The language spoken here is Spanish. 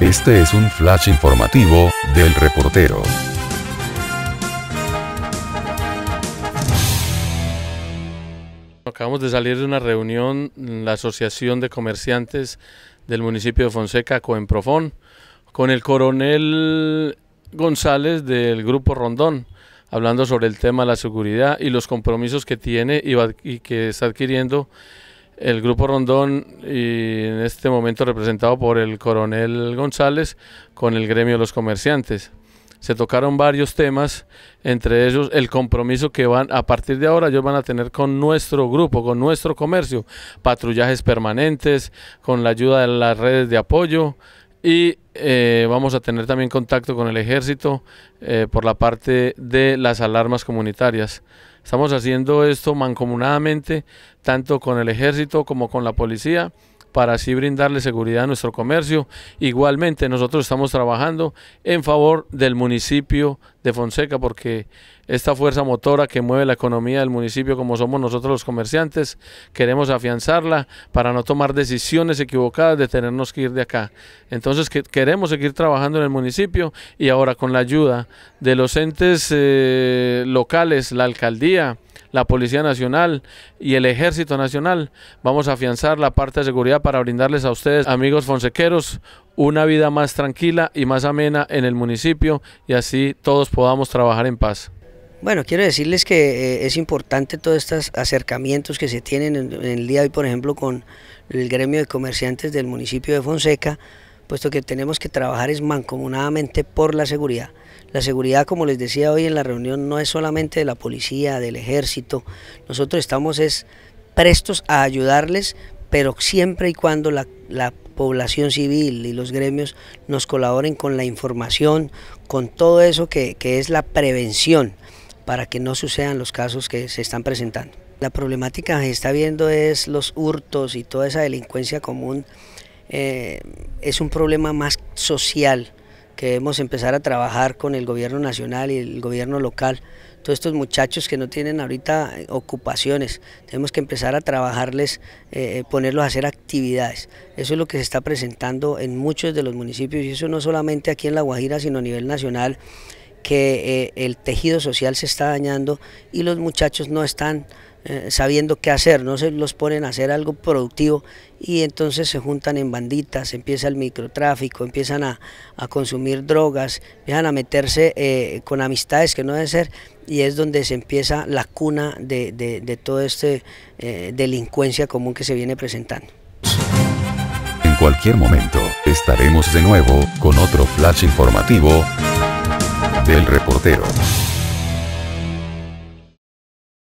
Este es un flash informativo, del reportero. Acabamos de salir de una reunión, en la Asociación de Comerciantes del municipio de Fonseca, Profón, con el coronel González del Grupo Rondón, hablando sobre el tema de la seguridad y los compromisos que tiene y que está adquiriendo el grupo Rondón, y en este momento representado por el coronel González, con el gremio de los comerciantes. Se tocaron varios temas, entre ellos el compromiso que van a partir de ahora ellos van a tener con nuestro grupo, con nuestro comercio, patrullajes permanentes, con la ayuda de las redes de apoyo, y eh, vamos a tener también contacto con el ejército eh, por la parte de las alarmas comunitarias. Estamos haciendo esto mancomunadamente, tanto con el ejército como con la policía para así brindarle seguridad a nuestro comercio. Igualmente nosotros estamos trabajando en favor del municipio de Fonseca porque esta fuerza motora que mueve la economía del municipio como somos nosotros los comerciantes, queremos afianzarla para no tomar decisiones equivocadas de tenernos que ir de acá. Entonces queremos seguir trabajando en el municipio y ahora con la ayuda de los entes eh, locales, la alcaldía, la Policía Nacional y el Ejército Nacional. Vamos a afianzar la parte de seguridad para brindarles a ustedes, amigos fonsequeros, una vida más tranquila y más amena en el municipio y así todos podamos trabajar en paz. Bueno, quiero decirles que eh, es importante todos estos acercamientos que se tienen en, en el día de hoy, por ejemplo, con el gremio de comerciantes del municipio de Fonseca, puesto que tenemos que trabajar es mancomunadamente por la seguridad. La seguridad, como les decía hoy en la reunión, no es solamente de la policía, del ejército. Nosotros estamos es prestos a ayudarles, pero siempre y cuando la, población civil y los gremios nos colaboren con la información, con todo eso que, que es la prevención para que no sucedan los casos que se están presentando. La problemática que se está viendo es los hurtos y toda esa delincuencia común eh, es un problema más social que debemos empezar a trabajar con el gobierno nacional y el gobierno local. Todos estos muchachos que no tienen ahorita ocupaciones, tenemos que empezar a trabajarles, eh, eh, ponerlos a hacer actividades. Eso es lo que se está presentando en muchos de los municipios y eso no solamente aquí en La Guajira, sino a nivel nacional que eh, el tejido social se está dañando y los muchachos no están eh, sabiendo qué hacer, no se los ponen a hacer algo productivo y entonces se juntan en banditas, empieza el microtráfico, empiezan a, consumir drogas, empiezan a meterse eh, con amistades que no deben ser y es donde se empieza la cuna de, de, toda esta delincuencia común que se viene presentando. En cualquier momento estaremos de nuevo con otro flash informativo del reportero.